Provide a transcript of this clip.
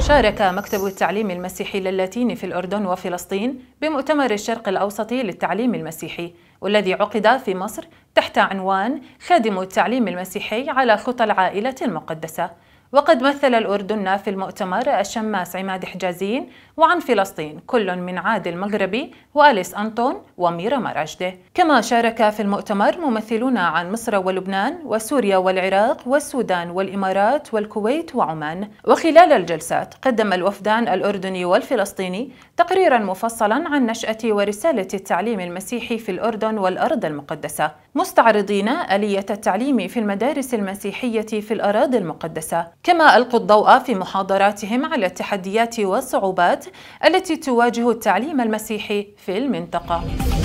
شارك مكتب التعليم المسيحي للاتيني في الأردن وفلسطين بمؤتمر الشرق الأوسط للتعليم المسيحي والذي عقد في مصر تحت عنوان خادم التعليم المسيحي على خطى العائلة المقدسة وقد مثل الأردن في المؤتمر الشماس عماد حجازين وعن فلسطين كل من عادل مغربي وأليس أنطون وميرا مراجدة كما شارك في المؤتمر ممثلون عن مصر ولبنان وسوريا والعراق والسودان والإمارات والكويت وعمان وخلال الجلسات قدم الوفدان الأردني والفلسطيني تقريرا مفصلا عن نشأة ورسالة التعليم المسيحي في الأردن والأرض المقدسة مستعرضين آلية التعليم في المدارس المسيحية في الأراضي المقدسة كما ألقوا الضوء في محاضراتهم على التحديات والصعوبات التي تواجه التعليم المسيحي في المنطقة